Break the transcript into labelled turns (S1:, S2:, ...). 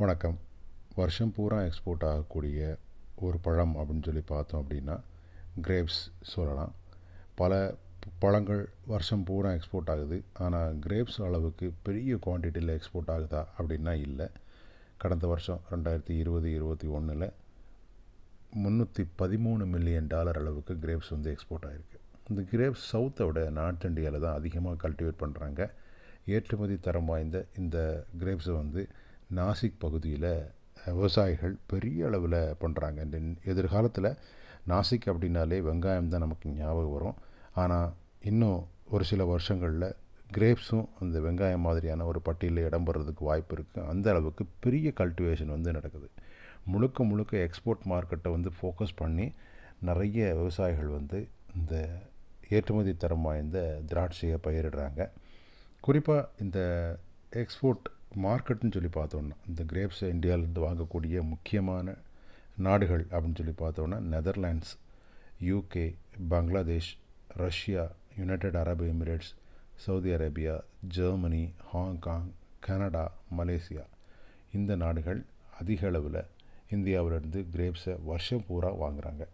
S1: வணக்கம் வருஷம் பூரா எக்ஸ்போர்ட் ஆகக்கூடிய ஒரு பழம் அப்படின்னு சொல்லி பார்த்தோம் அப்படின்னா கிரேப்ஸ் சொல்லலாம் பல பழங்கள் வருஷம் பூரா எக்ஸ்போர்ட் ஆகுது ஆனால் கிரேப்ஸ் அளவுக்கு பெரிய குவான்டிட்டியில் எக்ஸ்போர்ட் ஆகுதா அப்படின்னா இல்லை கடந்த வருஷம் ரெண்டாயிரத்தி இருபது இருபத்தி ஒன்றில் முந்நூற்றி பதிமூணு மில்லியன் டாலர் அளவுக்கு கிரேப்ஸ் வந்து எக்ஸ்போர்ட் ஆகிருக்கு இந்த கிரேப்ஸ் சவுத்தை விட நார்த் இந்தியாவில் தான் அதிகமாக கல்டிவேட் பண்ணுறாங்க ஏற்றுமதி தரம் வாய்ந்த இந்த கிரேப்ஸை வந்து நாசிக் பகுதியில் விவசாயிகள் பெரிய அளவில் பண்ணுறாங்க இந்த எதிர்காலத்தில் நாசிக் அப்படின்னாலே வெங்காயம் தான் நமக்கு ஞாபகம் வரும் ஆனால் இன்னும் ஒரு சில வருஷங்களில் கிரேப்ஸும் அந்த வெங்காயம் மாதிரியான ஒரு பட்டியலில் இடம் பெறதுக்கு வாய்ப்பு இருக்குது அந்த அளவுக்கு பெரிய கல்டிவேஷன் வந்து நடக்குது முழுக்க முழுக்க எக்ஸ்போர்ட் மார்க்கெட்டை வந்து ஃபோக்கஸ் பண்ணி நிறைய விவசாயிகள் வந்து இந்த ஏற்றுமதி தரம் வாய்ந்த திராட்சையை பயிரிடுறாங்க குறிப்பாக இந்த எக்ஸ்போர்ட் மார்க்கெட்னு சொல்லி பார்த்தோன்னா இந்த கிரேப்ஸை இந்தியாவிலேருந்து வாங்கக்கூடிய முக்கியமான நாடுகள் அப்படின்னு சொல்லி பார்த்தோன்னா Netherlands UK Bangladesh Russia United அரபு Emirates Saudi Arabia Germany Hong Kong Canada Malaysia
S2: இந்த நாடுகள் அதிக அளவில் இந்தியாவிலிருந்து கிரேப்ஸை வருஷம் பூரா வாங்குகிறாங்க